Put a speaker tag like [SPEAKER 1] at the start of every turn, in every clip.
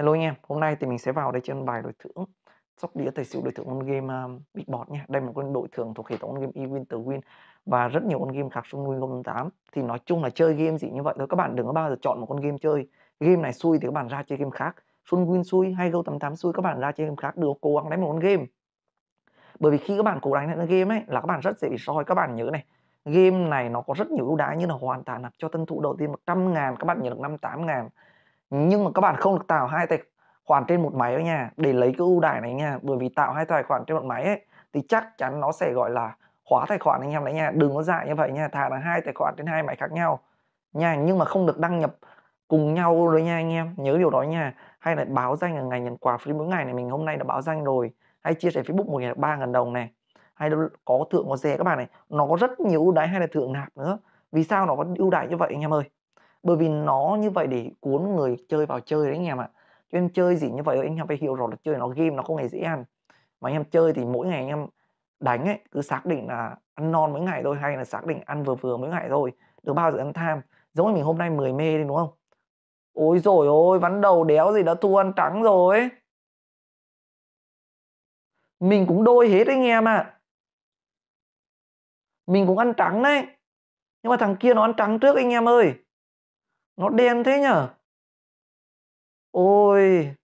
[SPEAKER 1] Hello anh em, hôm nay thì mình sẽ vào đây trên bài đổi thưởng sóc đĩa tài xỉu đổi thưởng on game um, big board nha. Đây là một con đội thưởng thuộc hệ thống game eWin từ Win và rất nhiều con game khác trong Win 08 thì nói chung là chơi game gì như vậy thôi các bạn đừng có bao giờ chọn một con game chơi. Game này xui thì các bạn ra chơi game khác. Sun Win xui hay Go88 xui các bạn ra chơi game khác được cố gắng đánh một con game. Bởi vì khi các bạn cố đánh lên game ấy là các bạn rất dễ bị soi các bạn nhớ này. Game này nó có rất nhiều ưu đãi như là hoàn toàn nạp cho tân thủ đầu tiên 100 ngàn, các bạn nhận được 58 ngàn nhưng mà các bạn không được tạo hai tài khoản trên một máy đó nha để lấy cái ưu đãi này nha bởi vì tạo hai tài khoản trên một máy ấy, thì chắc chắn nó sẽ gọi là khóa tài khoản anh em đấy nha đừng có dại như vậy nha thà là hai tài khoản trên hai máy khác nhau nha nhưng mà không được đăng nhập cùng nhau rồi nha anh em nhớ điều đó nha hay là báo danh là ngày nhận quà phí mỗi ngày này mình hôm nay đã báo danh rồi hay chia sẻ facebook một ngày ba ngàn đồng này hay có thưởng có rẻ các bạn này nó có rất nhiều ưu đãi hay là thưởng nạp nữa vì sao nó có ưu đãi như vậy anh em ơi bởi vì nó như vậy để cuốn người chơi vào chơi đấy anh em ạ à. cho em chơi gì như vậy anh em phải hiểu rõ là chơi nó game nó không hề dễ ăn mà anh em chơi thì mỗi ngày anh em đánh ấy cứ xác định là ăn non mỗi ngày thôi hay là xác định ăn vừa vừa mỗi ngày thôi được bao giờ ăn tham giống như mình hôm nay 10 mê đi đúng không ôi rồi ôi vắn đầu đéo gì đã thua ăn trắng rồi mình cũng đôi hết anh
[SPEAKER 2] em ạ mình cũng ăn trắng đấy nhưng mà thằng kia nó ăn trắng trước anh em ơi nó đen thế nhở ôi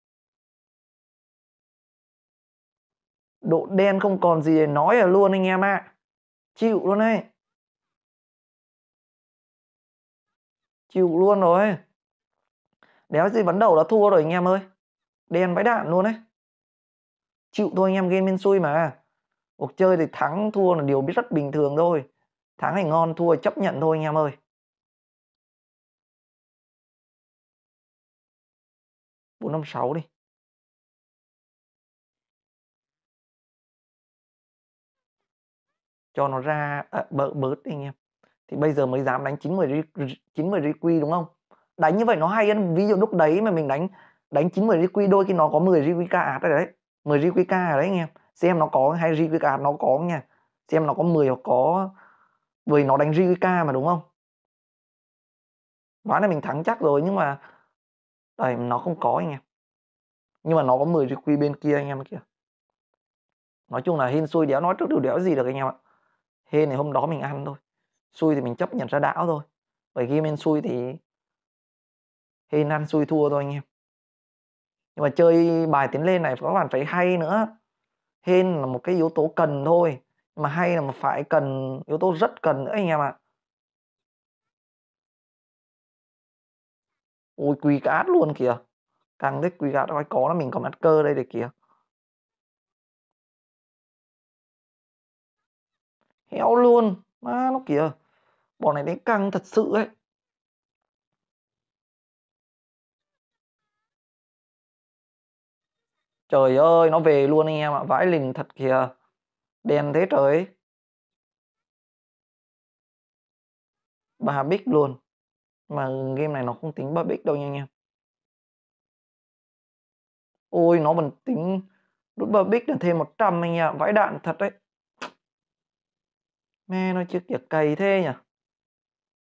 [SPEAKER 2] độ đen không còn gì để nói ở luôn anh em ạ à. chịu luôn đấy
[SPEAKER 1] chịu luôn rồi đéo gì vấn đầu đã thua rồi anh em ơi đen vãi đạn luôn đấy chịu thôi anh em game bên xui mà cuộc chơi thì thắng thua là điều biết rất bình thường thôi thắng thì ngon thua chấp nhận thôi anh em ơi
[SPEAKER 2] 456 đi.
[SPEAKER 1] Cho nó ra à, bợ bớt đi anh em. Thì bây giờ mới dám đánh 90 90 RQ đúng không? Đánh như vậy nó hay hơn. Ví dụ lúc đấy mà mình đánh đánh 90 RQ đôi khi nó có 10 RQ cả đấy đấy. 10 RQ cả đấy anh em. Xem nó có hay RQ ca nó có nha. Xem nó có 10 hoặc có bởi nó đánh ca mà đúng không? Ván này mình thắng chắc rồi nhưng mà đây nó không có anh em nhưng mà nó có 10 quy bên kia anh em kìa nói chung là hên xui đéo nói trước điều đéo gì được anh em ạ hên thì hôm đó mình ăn thôi xui thì mình chấp nhận ra đảo thôi bởi game hên xui thì hên ăn xui thua thôi anh em nhưng mà chơi bài tiến lên này có bạn phải hay nữa hên là một cái yếu tố cần thôi nhưng mà hay là một phải cần yếu tố rất cần nữa anh em ạ
[SPEAKER 2] ôi quý cả luôn kìa càng thích quý gạt coi có là mình còn ăn cơ đây để kìa heo luôn má nó kìa bọn này đánh căng thật sự ấy trời ơi nó về luôn anh em ạ vãi lình thật kìa đen thế trời bà
[SPEAKER 1] bích luôn mà game này nó không tính public đâu nha anh em. Ôi nó vẫn tính đút public được thêm 100 anh em, vãi đạn thật đấy. Mẹ nó chiếc kìa cày thế nhỉ.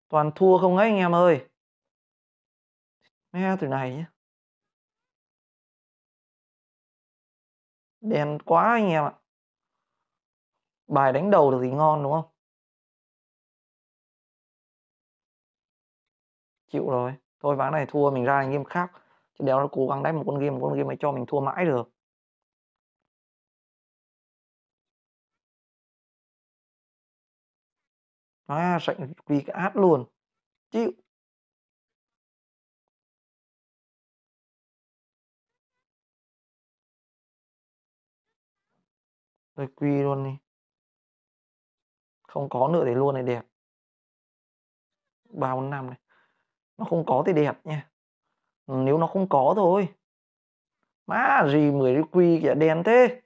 [SPEAKER 1] Toàn thua không ấy anh em ơi. Mẹ từ này nhé.
[SPEAKER 2] Đèn quá anh em ạ. Bài đánh đầu được gì ngon đúng không? chịu rồi thôi ván này thua mình ra thành game khác chứ đéo nó cố gắng đánh một con game một con game này cho mình thua mãi được à sạnh vì cái át luôn chịu rồi quy luôn đi không có nữa để luôn này đẹp
[SPEAKER 1] ba bốn năm này nó không có thì đẹp nha ừ, nếu nó không có thôi má gì mười quy kìa đèn thế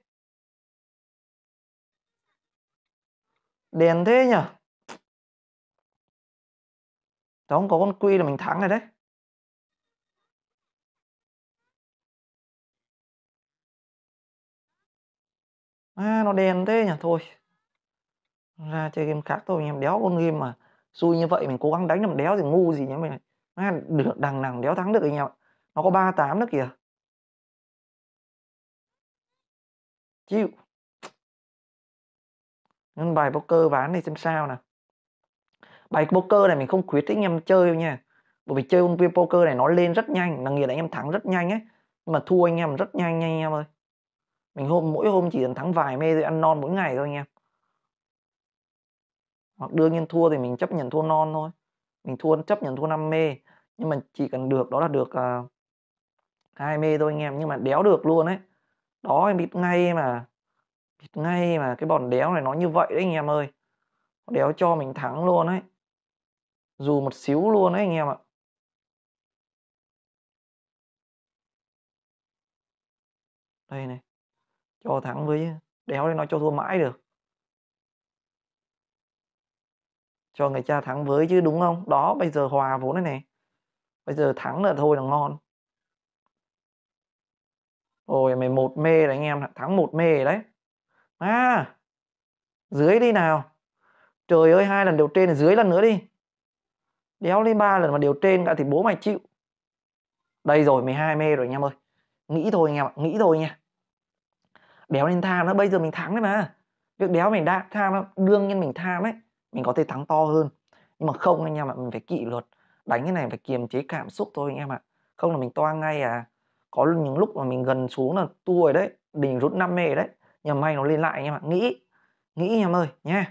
[SPEAKER 2] đèn thế nhỉ? đó không có con quy là mình thắng rồi đấy à, nó đèn thế
[SPEAKER 1] nhỉ thôi ra chơi game khác thôi em đéo con game mà xui như vậy mình cố gắng đánh làm đéo thì ngu gì nhá mình A, được đằng đằng đéo thắng được anh em Nó có 38 nữa kìa. Chịu. Nên bài poker ván này xem sao nè. Bài poker này mình không khuyến thích anh em chơi đâu nha. Bởi vì chơi con viên poker này nó lên rất nhanh, là nghĩa là anh em thắng rất nhanh ấy. Nhưng mà thua anh em rất nhanh nha anh em ơi. Mình hôm mỗi hôm chỉ cần thắng vài mê rồi ăn non mỗi ngày thôi anh em. Hoặc đương nhiên thua thì mình chấp nhận thua non thôi mình thua chấp nhận thua 5 mê nhưng mà chỉ cần được đó là được à, hai uh, mê thôi anh em nhưng mà đéo được luôn đấy đó em bịt ngay mà bịt ngay mà cái bọn đéo này nó như vậy đấy anh em ơi đéo cho mình thắng luôn đấy dù một xíu luôn đấy anh em ạ đây này cho thắng với đéo đây nó cho thua mãi được cho người cha thắng với chứ đúng không đó bây giờ hòa vốn này này bây giờ thắng là thôi là ngon ôi mày một mê đấy anh em thắng một mê đấy à dưới đi nào trời ơi hai lần đều trên là dưới lần nữa đi đéo lên ba lần mà đều trên cả thì bố mày chịu đây rồi 12 mê rồi anh em ơi nghĩ thôi anh em ạ nghĩ thôi nha đéo lên tham nó bây giờ mình thắng đấy mà việc đéo mình đã tham lắm đương nhiên mình tham đấy mình có thể thắng to hơn nhưng mà không anh em ạ mình phải kỷ luật đánh cái này phải kiềm chế cảm xúc thôi anh em ạ không là mình toa ngay à có những lúc mà mình gần xuống là tua rồi đấy đỉnh rút năm mê đấy nhưng mà may nó lên lại anh em ạ nghĩ nghĩ em ơi nhé